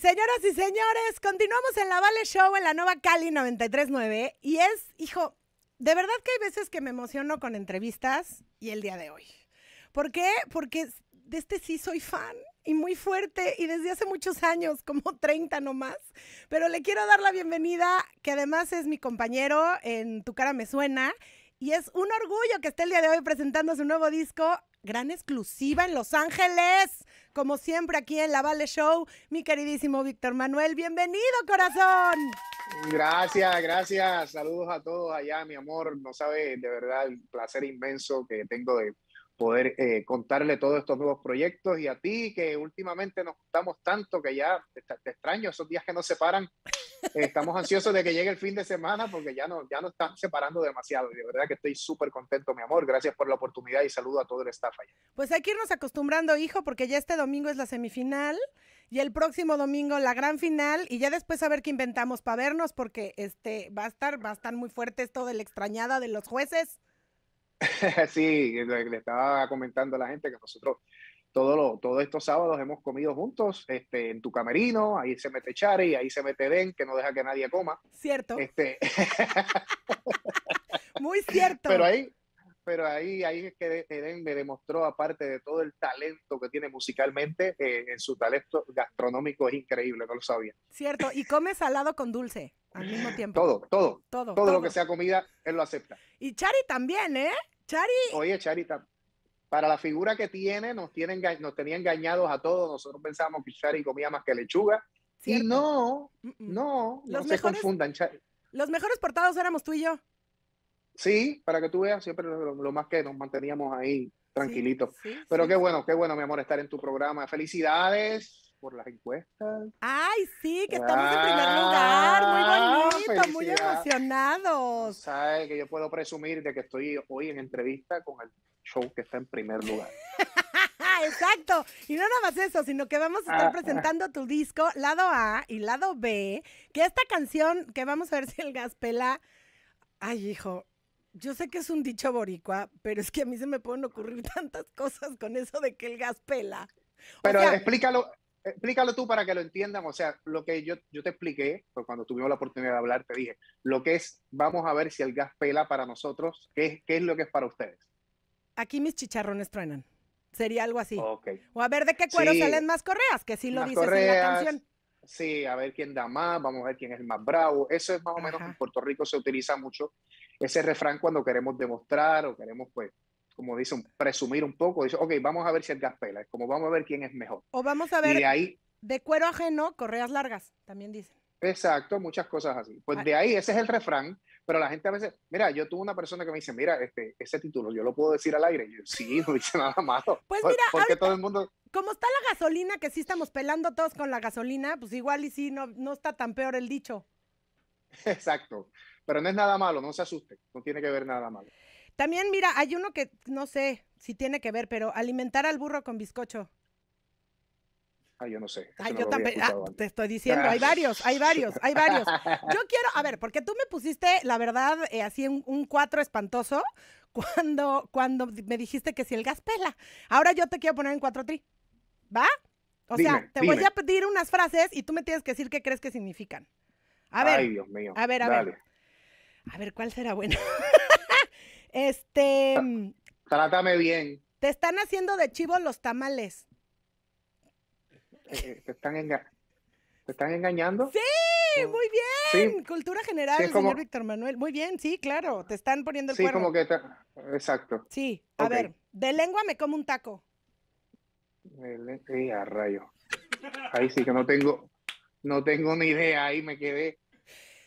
señoras y señores, continuamos en la Vale Show en la Nueva Cali 939 y es, hijo, de verdad que hay veces que me emociono con entrevistas y el día de hoy. ¿Por qué? Porque de este sí soy fan y muy fuerte y desde hace muchos años, como 30 nomás. Pero le quiero dar la bienvenida, que además es mi compañero en Tu cara me suena. Y es un orgullo que esté el día de hoy presentando su nuevo disco gran exclusiva en Los Ángeles. Como siempre aquí en La Vale Show, mi queridísimo Víctor Manuel, bienvenido corazón. Gracias, gracias. Saludos a todos allá, mi amor. No sabes, de verdad, el placer inmenso que tengo de poder eh, contarle todos estos nuevos proyectos y a ti que últimamente nos juntamos tanto que ya te, extraño esos días que nos separan. estamos ansiosos de que llegue el fin de semana porque ya no, ya nos están separando demasiado. De verdad que estoy súper contento, mi amor. Gracias por la oportunidad y saludo a todo el staff Pues hay que irnos acostumbrando, hijo, porque ya este domingo es la semifinal y el próximo domingo la gran final y ya después a ver qué inventamos para vernos porque este va a estar va a estar muy fuerte esto de la extrañada de los jueces. sí, le, estaba comentando a la gente que nosotros todos todos estos sábados hemos comido juntos, este, en tu camerino, ahí se mete Chari, ahí se mete Den, que no deja que nadie coma. Cierto. Este Muy cierto. Pero ahí, pero ahí, ahí es que Eden me demostró, aparte de todo el talento que tiene musicalmente, eh, en su talento gastronómico es increíble, no lo sabía. Cierto, y come salado con dulce al mismo tiempo. Todo, todo. Todo, todo, todo. lo que sea comida, él lo acepta. Y Chari también, ¿eh? Chari. Oye, Charita, para la figura que tiene, nos, tienen tenía engañados a todos. Nosotros pensábamos que Chari comía más que lechuga. Y no, no, los no mejores, se confundan, Chari. Los mejores portados éramos tú y yo. Sí, para que tú veas, siempre lo, más que nos manteníamos ahí tranquilitos. Pero qué bueno, qué bueno, mi amor, estar en tu programa. Felicidades por las encuestas. Ay, sí, que estamos en primer ah, lugar, muy bonito, muy emocionados. Sabes que yo puedo presumir de que estoy hoy en entrevista con el show que está en primer lugar. Exacto. Y no nada más eso, sino que vamos a estar ah. presentando tu disco, lado A y lado B, que esta canción que vamos a ver si el gas pela... Ay, hijo, yo sé que es un dicho boricua, pero es que a mí se me pueden ocurrir tantas cosas con eso de que el gas pela. Pero explícalo, explícalo tú para que lo entiendan. O sea, lo que yo, yo te expliqué, pues, cuando tuvimos la oportunidad de hablar, te dije, lo que es, vamos a ver si el gas pela para nosotros, ¿qué, es, qué es lo que es para ustedes? Aquí mis chicharrones truenan. Sería algo así. O a ver de qué cuero salen más correas, que sí lo dice la canción. Sí, a ver quién da más, vamos a ver quién es el más bravo. Eso es más o menos en Puerto Rico se utiliza mucho ese refrán cuando queremos demostrar o queremos pues como dicen, presumir un poco. Dice, ok, vamos a ver si el gas pela. Es como vamos a ver quién es mejor. O vamos a ver. de cuero ajeno, correas largas, también dicen. Exacto, muchas cosas así. Pues ah. de ahí, ese es el refrán, pero la gente a veces, mira, yo tuve una persona que me dice, mira, este, ese título, yo lo puedo decir al aire. Y yo, sí, no dice nada malo. Pues mira, porque todo el mundo... como está la gasolina, que sí estamos pelando todos con la gasolina, pues igual y sí, no, no está tan peor el dicho. Exacto, pero no es nada malo, no se asuste no tiene que ver nada malo. También, mira, hay uno que no sé si tiene que ver, pero alimentar al burro con bizcocho. Ay, ah, yo no sé. Ay, yo también. Ah, te estoy diciendo, hay varios, hay varios, hay varios. Yo quiero, a ver, porque tú me pusiste, la verdad, eh, así un, un cuatro espantoso cuando, cuando me dijiste que si el gas pela. Ahora yo te quiero poner en cuatro tri. ¿Va? O sea, te voy a pedir unas frases y tú me tienes que decir qué crees que significan. A ver. A ver, a ver. A ver, ¿cuál será bueno. Este. Mm, trátame bien. Te están haciendo de chivo los tamales. Eh, eh, te, están engañando. Sí, muy bien. Cultura general, señor Víctor Manuel. Muy bien, sí, claro. Te están poniendo el sí, como que Exacto. Sí, a ver, de lengua me como un taco. Ay, eh, a rayo. Ahí sí que no tengo, no tengo ni idea, ahí me quedé.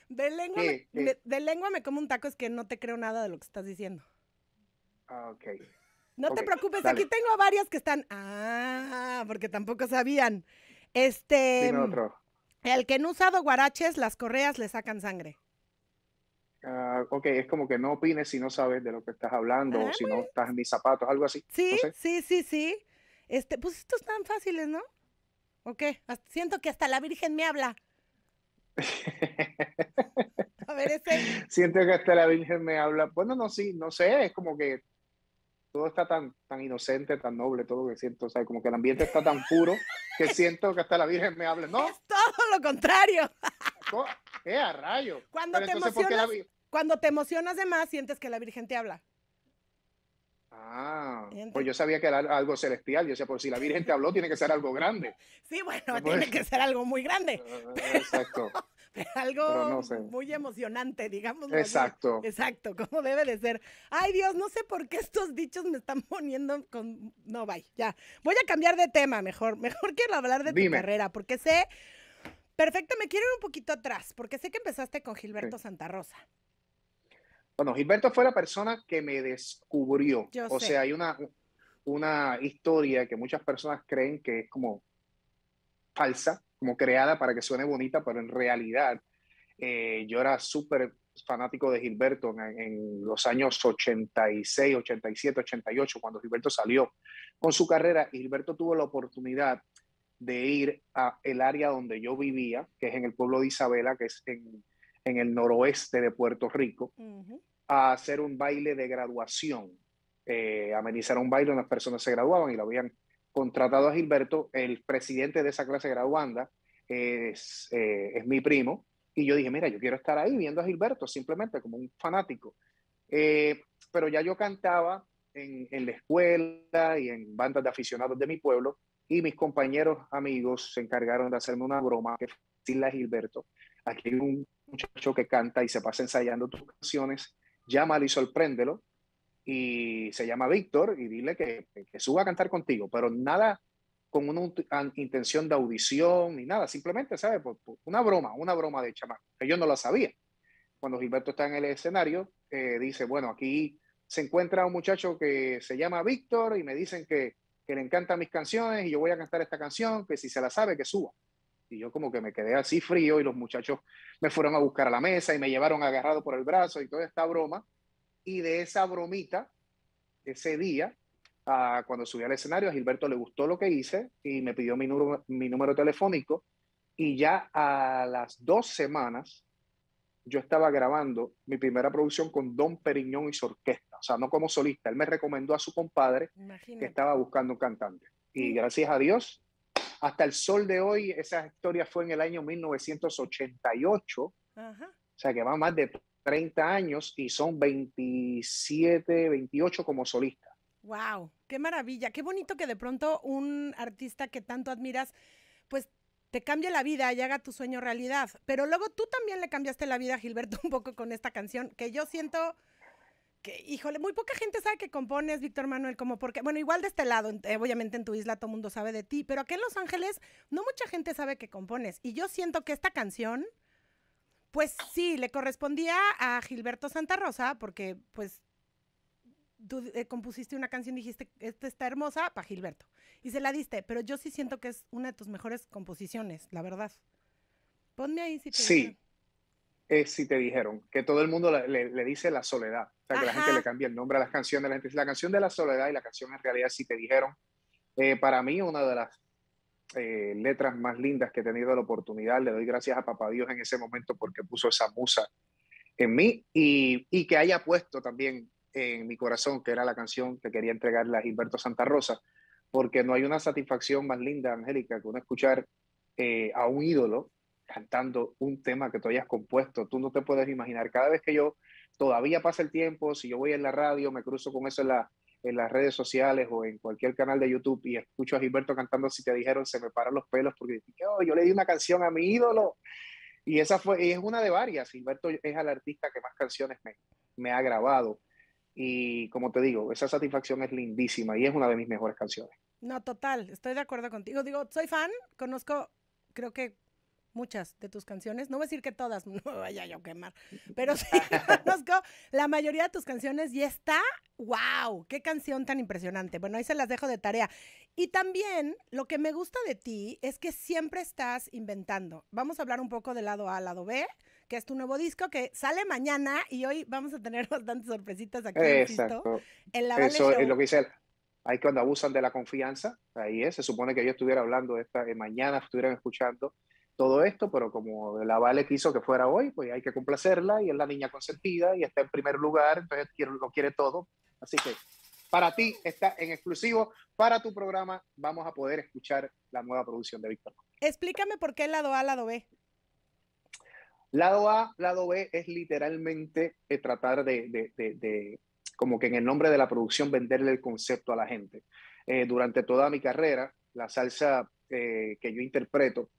De lengua, me, De, me como un taco, es que no te creo nada de lo que estás diciendo. Ah, ok. No te preocupes, aquí tengo varias que están. Ah, porque tampoco sabían. Este. Mm, el que no usado guaraches, las correas le sacan sangre. Ah, ok, es como que no opines si no sabes de lo que estás hablando o ah, si no estás en mis zapatos, algo así. Sí, sí, sí, sí. Este, pues estos están fáciles, ¿no? ok, siento que hasta la Virgen me habla. Siento que hasta la Virgen me habla. Bueno, no, sí, no sé, es como que todo está tan, tan inocente, tan noble, todo lo que siento, como que el ambiente está tan puro que siento que hasta la Virgen me habla. No. Es todo lo contrario. cuando te emocionas de más, sientes que la Virgen te habla. Ah, pues yo sabía que era algo celestial. Yo decía, por pues si la Virgen te habló, tiene que ser algo grande. Sí, bueno, tiene que ser algo muy grande. Ah, exacto. algo muy emocionante, digamos. Exacto. Exacto, como debe de ser. Ay, Dios, no sé por qué estos dichos me están poniendo con. No, bye, ya. Voy a cambiar de tema mejor. Mejor quiero hablar de tu carrera, porque sé. Perfecto, me quiero ir un poquito atrás, porque sé que empezaste con Gilberto Santa Rosa. Bueno, Gilberto fue la persona que me descubrió. o sea, hay una, una historia que muchas personas creen que es como falsa, como creada para que suene bonita, pero en realidad eh, yo era súper fanático de Gilberto en, en, los años 86, 87, 88, cuando Gilberto salió con su carrera. Gilberto tuvo la oportunidad de ir a el área donde yo vivía, que es en el pueblo de Isabela, que es en en el noroeste de Puerto Rico, a hacer un baile de graduación. Eh, amenizar un baile en las personas se graduaban y lo habían contratado a Gilberto, el presidente de esa clase graduanda, es, eh, es mi primo, y yo dije, mira, yo quiero estar ahí viendo a Gilberto, simplemente como un fanático. Eh, pero ya yo cantaba en, en, la escuela y en bandas de aficionados de mi pueblo, y mis compañeros amigos se encargaron de hacerme una broma que a Gilberto. Aquí hay un muchacho que canta y se pasa ensayando tus canciones, llámalo y sorpréndelo. Y se llama Víctor y dile que, que suba a cantar contigo, pero nada con una intención de audición ni nada, simplemente, ¿sabes? una broma, una broma de chamaco, que yo no la sabía. Cuando Gilberto está en el escenario, eh, dice, bueno, aquí se encuentra un muchacho que se llama Víctor y me dicen que, que le encantan mis canciones y yo voy a cantar esta canción, que si se la sabe, que suba. Y yo como que me quedé así frío y los muchachos me fueron a buscar a la mesa y me llevaron agarrado por el brazo y toda esta broma. Y de esa bromita, ese día, ah, cuando subí al escenario, a Gilberto le gustó lo que hice y me pidió mi, número, mi número telefónico. Y ya a las dos semanas, yo estaba grabando mi primera producción con Don Periñón y su orquesta, o sea, no como solista. Él me recomendó a su compadre que estaba buscando un cantante. Y mm. gracias a Dios, hasta el sol de hoy, esa historia fue en el año 1988. O sea que va más de 30 años y son 27, 28 como solista. ¡Wow! ¡Qué maravilla! ¡Qué bonito que de pronto un artista que tanto admiras, pues te cambie la vida y haga tu sueño realidad. Pero luego tú también le cambiaste la vida a Gilberto un poco con esta canción, que yo siento híjole, muy poca gente sabe que compones, Víctor Manuel, como porque, bueno, igual de este lado, eh, obviamente en tu isla todo el mundo sabe de ti, pero aquí en Los Ángeles no mucha gente sabe que compones. Y yo siento que esta canción, pues sí, le correspondía a Gilberto Santa Rosa, porque pues tú eh, compusiste una canción, y dijiste, esta está hermosa, para Gilberto. Y se la diste, pero yo sí siento que es una de tus mejores composiciones, la verdad. Ponme ahí si te Sí. Es si te dijeron, que todo el mundo le, dice la soledad, o sea, que la gente le cambia el nombre a las canciones, la, la canción de la soledad y la canción en realidad si te dijeron, eh, para mí una de las eh, letras más lindas que he tenido la oportunidad, le doy gracias a Papá Dios en ese momento porque puso esa musa en mí y, que haya puesto también en mi corazón, que era la canción que quería entregarle a Gilberto Santa Rosa, porque no hay una satisfacción más linda, Angélica, que uno escuchar eh, a un ídolo cantando un tema que tú hayas compuesto. Tú no te puedes imaginar. Cada vez que yo todavía pasa el tiempo, si yo voy en la radio, me cruzo con eso en, las redes sociales o en cualquier canal de YouTube y escucho a Gilberto cantando si te dijeron se me paran los pelos porque oh, yo le di una canción a mi ídolo. Y esa fue, y es una de varias. Gilberto es el artista que más canciones me ha grabado. Y como te digo, esa satisfacción es lindísima y es una de mis mejores canciones. No, total, estoy de acuerdo contigo. Digo, soy fan, conozco, creo que muchas de tus canciones. No voy a decir que todas, no vaya yo a quemar, pero sí conozco la mayoría de tus canciones y está, wow, qué canción tan impresionante. Bueno, ahí se las dejo de tarea. Y también lo que me gusta de ti es que siempre estás inventando. Vamos a hablar un poco del lado A, lado B, que es tu nuevo disco que sale mañana y hoy vamos a tener bastantes sorpresitas aquí. Exacto. en Eso es lo que dice él ahí cuando abusan de la confianza, ahí es, se supone que yo estuviera hablando esta, eh, mañana estuvieran escuchando todo esto, pero como la Vale quiso que fuera hoy, pues hay que complacerla y es la niña consentida y está en primer lugar, entonces lo quiere todo. Así que para ti está en exclusivo, para tu programa vamos a poder escuchar la nueva producción de Víctor. Explícame por qué el lado A, lado B. Lado A, lado B es literalmente eh, tratar de, como que en el nombre de la producción, venderle el concepto a la gente. Eh, durante toda mi carrera, la salsa eh, que yo interpreto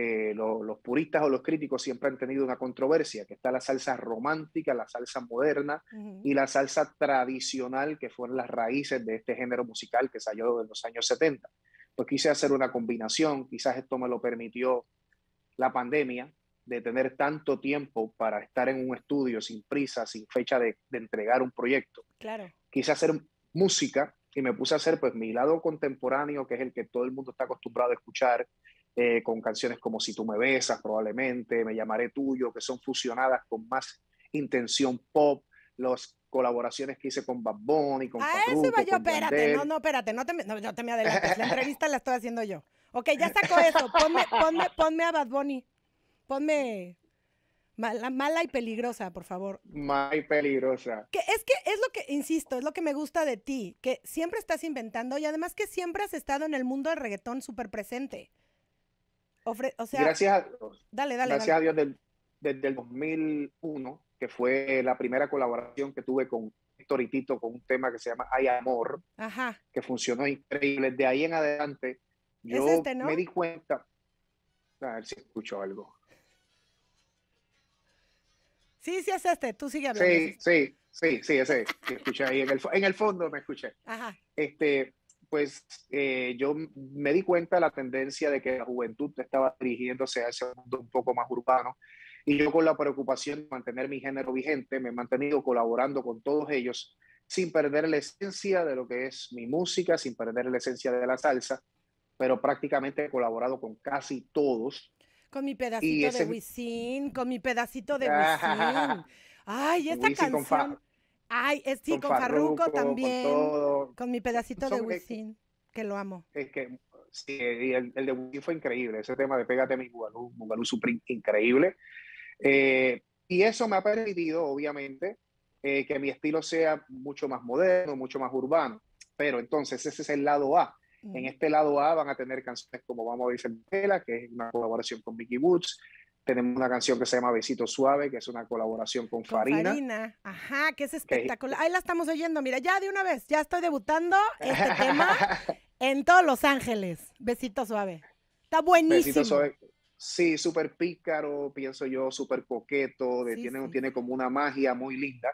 eh, los puristas o los críticos siempre han tenido una controversia, que está la salsa romántica, la salsa moderna y la salsa tradicional, que fueron las raíces de este género musical que salió en los años 70. Pues quise hacer una combinación, quizás esto me lo permitió la pandemia, de tener tanto tiempo para estar en un estudio sin prisa, sin fecha de, entregar un proyecto. Claro. Quise hacer música y me puse a hacer pues mi lado contemporáneo, que es el que todo el mundo está acostumbrado a escuchar, eh, con canciones como Si tú me besas, probablemente, Me llamaré tuyo, que son fusionadas con más intención pop, las colaboraciones que hice con Bad Bunny, con A eso iba yo, espérate, no, no, espérate, no te, me adelantes, la entrevista la estoy haciendo yo. Ok, ya saco eso, ponme, ponme, ponme a Bad Bunny, ponme Mala, mala, y peligrosa, por favor. Mala y peligrosa. Que es que es lo que, insisto, es lo que me gusta de ti, que siempre estás inventando y además que siempre has estado en el mundo del reggaetón súper presente gracias a, dale, dale, gracias a Dios, desde el 2001, que fue la primera colaboración que tuve con Héctor y con un tema que se llama Hay Amor, que funcionó increíble. De ahí en adelante, yo este, me di cuenta. A ver si escucho algo. Sí, sí, es este, tú sigue hablando. Sí, sí, sí, sí, ese. en el, en el fondo, me escuché. Ajá. Este, pues eh, yo me di cuenta de la tendencia de que la juventud estaba dirigiéndose a ese mundo un poco más urbano y yo con la preocupación de mantener mi género vigente me he mantenido colaborando con todos ellos sin perder la esencia de lo que es mi música, sin perder la esencia de la salsa, pero prácticamente he colaborado con casi todos. Con mi pedacito de Wisin, con mi pedacito de Wisin. Ay, esta canción... Ay, es, sí, con, también. Con, mi pedacito de Wisin, que lo amo. Es que sí, el, de Wisin fue increíble. Ese tema de Pégate mi Bugalú, Bugalú Supreme, increíble. Eh, y eso me ha permitido, obviamente, eh, que mi estilo sea mucho más moderno, mucho más urbano. Pero entonces ese es el lado A. En mm. este lado A van a tener canciones como Vamos a Vicentela, que es una colaboración con Vicky Woods, tenemos una canción que se llama Besito Suave, que es una colaboración con, Farina. Farina, ajá, que es espectacular. Ahí la estamos oyendo, mira, ya de una vez, ya estoy debutando este tema en todos Los Ángeles. Besito Suave. Está buenísimo. Besito Suave. Sí, súper pícaro, pienso yo, súper coqueto, tiene, como una magia muy linda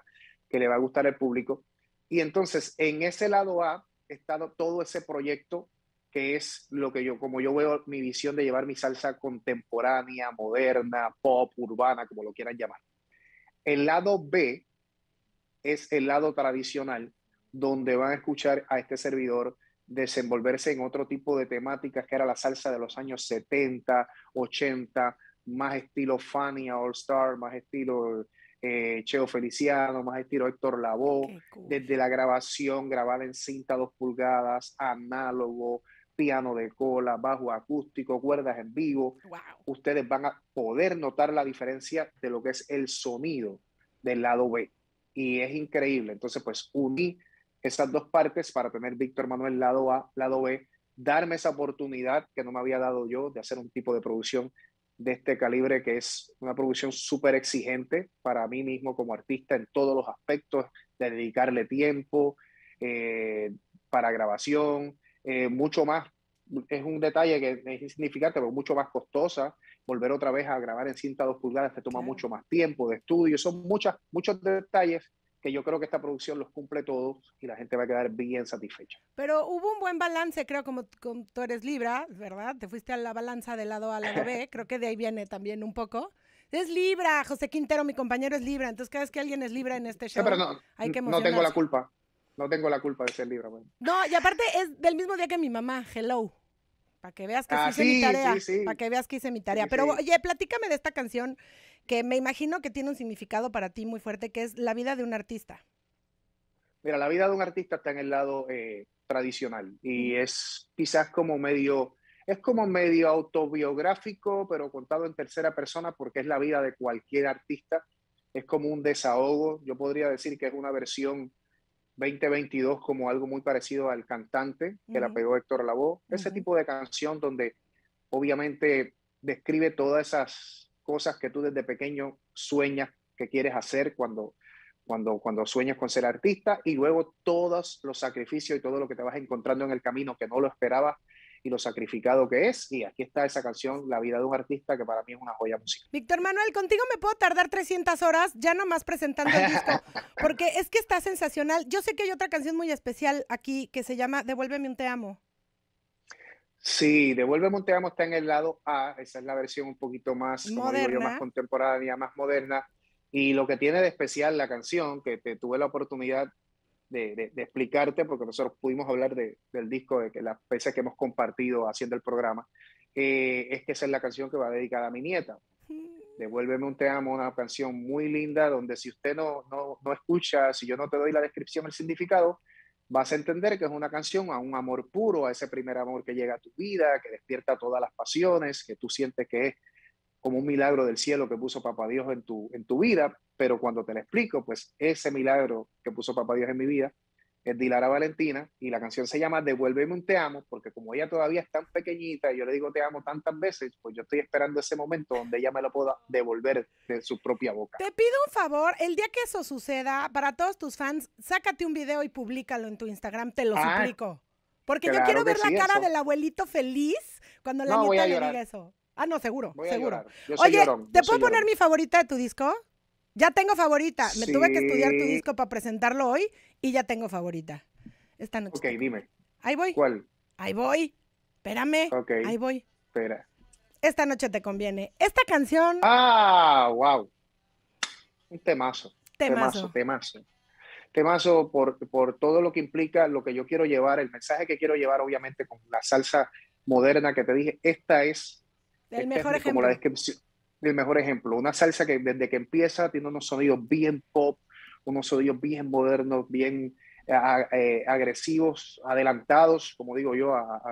que le va a gustar al público. Y entonces, en ese lado A, está todo ese proyecto que es lo que yo, como yo veo mi visión de llevar mi salsa contemporánea, moderna, pop, urbana, como lo quieran llamar. El lado B es el lado tradicional, donde van a escuchar a este servidor desenvolverse en otro tipo de temáticas, que era la salsa de los años 70, 80, más estilo Fania All Star, más estilo eh, Cheo Feliciano, más estilo Héctor Lavoe, desde la grabación grabada en cinta dos pulgadas, análogo, piano de cola, bajo acústico, cuerdas en vivo. Ustedes van a poder notar la diferencia de lo que es el sonido del lado B. Y es increíble. Entonces, pues uní esas dos partes para tener Víctor Manuel lado A, lado B, darme esa oportunidad que no me había dado yo de hacer un tipo de producción de este calibre que es una producción súper exigente para mí mismo como artista en todos los aspectos, de dedicarle tiempo eh, para grabación, eh, mucho más, es un detalle que es insignificante, pero mucho más costosa. Volver otra vez a grabar en cinta 2 pulgadas te toma mucho más tiempo de estudio. Son muchas, muchos detalles que yo creo que esta producción los cumple todos y la gente va a quedar bien satisfecha. Pero hubo un buen balance, creo, como, como tú eres Libra, ¿verdad? Te fuiste a la balanza del lado A al lado B, creo que de ahí viene también un poco. Es Libra, José Quintero, mi compañero es Libra, entonces cada vez que alguien es Libra en este show, hay que No tengo la culpa no tengo la culpa de ser libro. Bueno. No, y aparte es del mismo día que mi mamá, hello. Para ah, que veas que hice mi tarea. Para que veas que hice mi tarea. Pero oye, platícame de esta canción que me imagino que tiene un significado para ti muy fuerte, que es la vida de un artista. Mira, la vida de un artista está en el lado eh, tradicional y es quizás como medio, es como medio autobiográfico, pero contado en tercera persona porque es la vida de cualquier artista. Es como un desahogo. Yo podría decir que es una versión 2022 como algo muy parecido al cantante que la pegó Héctor Lavoe. Ese tipo de canción donde obviamente describe todas esas cosas que tú desde pequeño sueñas que quieres hacer cuando, cuando, cuando sueñas con ser artista y luego todos los sacrificios y todo lo que te vas encontrando en el camino que no lo esperabas y lo sacrificado que es. Y aquí está esa canción, La vida de un artista, que para mí es una joya musical. Víctor Manuel, contigo me puedo tardar 300 horas ya nomás presentando el disco, porque es que está sensacional. Yo sé que hay otra canción muy especial aquí que se llama Devuélveme un te amo. Sí, Devuélveme un te amo está en el lado A, esa es la versión un poquito más, como yo, más contemporánea, más moderna. Y lo que tiene de especial la canción, que te tuve la oportunidad de, explicarte, porque nosotros pudimos hablar del disco, de que las veces que hemos compartido haciendo el programa, eh, es que esa es la canción que va dedicada a mi nieta. Devuélveme un te amo, una canción muy linda, donde si usted no, no, no escucha, si yo no te doy la descripción, el significado, vas a entender que es una canción a un amor puro, a ese primer amor que llega a tu vida, que despierta todas las pasiones, que tú sientes que es como un milagro del cielo que puso Papá Dios en tu, en tu vida, pero cuando te lo explico, pues ese milagro que puso Papá Dios en mi vida es dilara Valentina y la canción se llama Devuélveme un te amo, porque como ella todavía es tan pequeñita y yo le digo te amo tantas veces, pues yo estoy esperando ese momento donde ella me lo pueda devolver de su propia boca. Te pido un favor, el día que eso suceda, para todos tus fans, sácate un video y públicalo en tu Instagram, te lo ah, suplico. Porque yo quiero ver la cara del abuelito feliz cuando la no, le diga eso. Ah, no, seguro, seguro. Oye, ¿te puedo poner mi favorita de tu disco? Ya tengo favorita. Me tuve que estudiar tu disco para presentarlo hoy y ya tengo favorita. Esta noche. Ok, dime. Ahí voy. ¿Cuál? Ahí voy. Espérame. Ahí voy. Espera. Esta noche te conviene. Esta canción. Ah, wow. Un temazo. Temazo. Temazo. Temazo, temazo por, por todo lo que implica, lo que yo quiero llevar, el mensaje que quiero llevar, obviamente, con la salsa moderna que te dije. Esta es el mejor ejemplo. Como la descripción, el mejor ejemplo. Una salsa que desde que empieza tiene unos sonidos bien pop, unos sonidos bien modernos, bien eh, eh, agresivos, adelantados, como digo yo, a,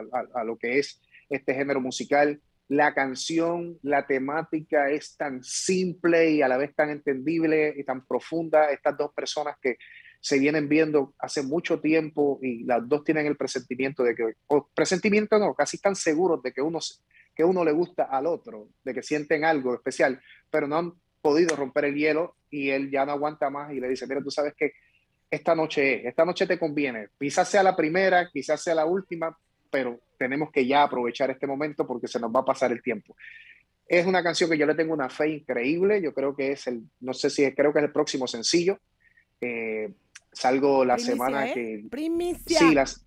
lo que es este género musical. La canción, la temática es tan simple y a la vez tan entendible y tan profunda. Estas dos personas que se vienen viendo hace mucho tiempo y las dos tienen el presentimiento de que, o presentimiento no, casi están seguros de que uno, que uno le gusta al otro, de que sienten algo especial, pero no han podido romper el hielo y él ya no aguanta más y le dice, mira, tú sabes que esta noche esta noche te conviene, quizás sea la primera, quizás sea la última, pero tenemos que ya aprovechar este momento porque se nos va a pasar el tiempo. Es una canción que yo le tengo una fe increíble, yo creo que es el, no sé si creo que es el próximo sencillo. Eh, salgo la semana ¿eh? que... Sí, las,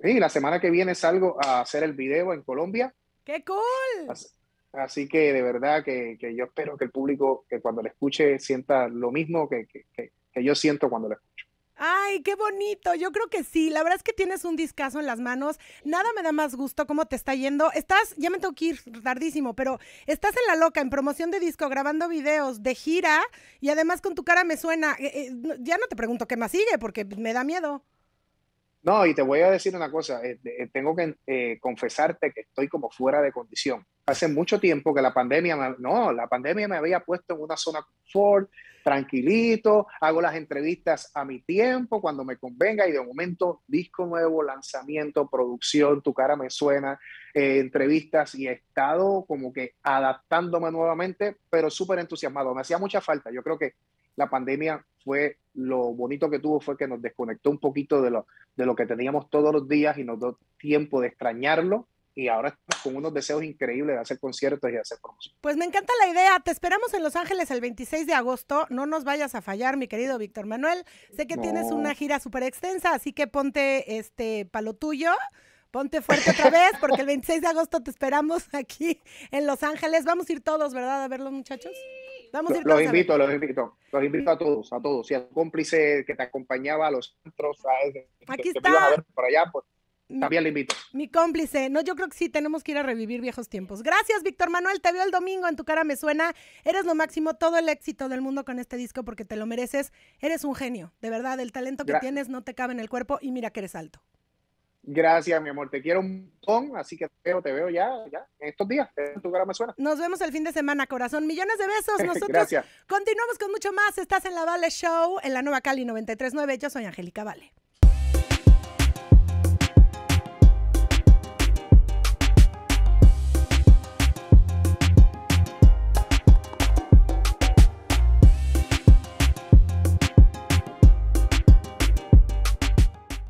sí, la semana que viene salgo a hacer el video en Colombia. ¡Qué cool! Así, que de verdad que, que, yo espero que el público, que cuando le escuche, sienta lo mismo que, que, que yo siento cuando lo escucho. Ay, qué bonito. Yo creo que sí. La verdad es que tienes un discazo en las manos. Nada me da más gusto cómo te está yendo. Estás, ya me tengo que ir tardísimo, pero estás en la loca, en promoción de disco, grabando videos, de gira y además con tu cara me suena. Eh, eh, ya no te pregunto qué más sigue porque me da miedo. No, y te voy a decir una cosa, este, eh, tengo que confesarte que estoy como fuera de condición hace mucho tiempo que la pandemia, no, la pandemia me había puesto en una zona confort, tranquilito, hago las entrevistas a mi tiempo, cuando me convenga y de momento disco nuevo, lanzamiento, producción, tu cara me suena, eh, entrevistas y he estado como que adaptándome nuevamente, pero súper entusiasmado, me hacía mucha falta, yo creo que la pandemia fue lo bonito que tuvo fue que nos desconectó un poquito de de lo que teníamos todos los días y nos dio tiempo de extrañarlo y ahora con unos deseos increíbles de hacer conciertos y hacer promoción. Pues me encanta la idea. Te esperamos en Los Ángeles el 26 de agosto. No nos vayas a fallar, mi querido Víctor Manuel. Sé que tienes una gira súper extensa, así que ponte este palo tuyo. Ponte fuerte otra vez, porque el 26 de agosto te esperamos aquí en Los Ángeles. Vamos a ir todos, ¿verdad? A ver los muchachos. Vamos a ir los invito, los invito, los invito a todos, a todos. Y al cómplice que te acompañaba a los centros, Aquí está. por allá, pues, también le invito. Mi cómplice. No, yo creo que sí, tenemos que ir a revivir viejos tiempos. Gracias, Víctor Manuel. Te veo el domingo en tu cara me suena. Eres lo máximo, todo el éxito del mundo con este disco porque te lo mereces. Eres un genio, de verdad. El talento que tienes no te cabe en el cuerpo y mira que eres alto. Gracias, mi amor. Te quiero un montón, así que te veo, te veo ya, ya, en estos días. En tu cara me suena. Nos vemos el fin de semana, corazón. Millones de besos. Nosotros Gracias. continuamos con mucho más. Estás en la Vale Show, en la Nueva Cali 939. Yo soy Angélica Vale.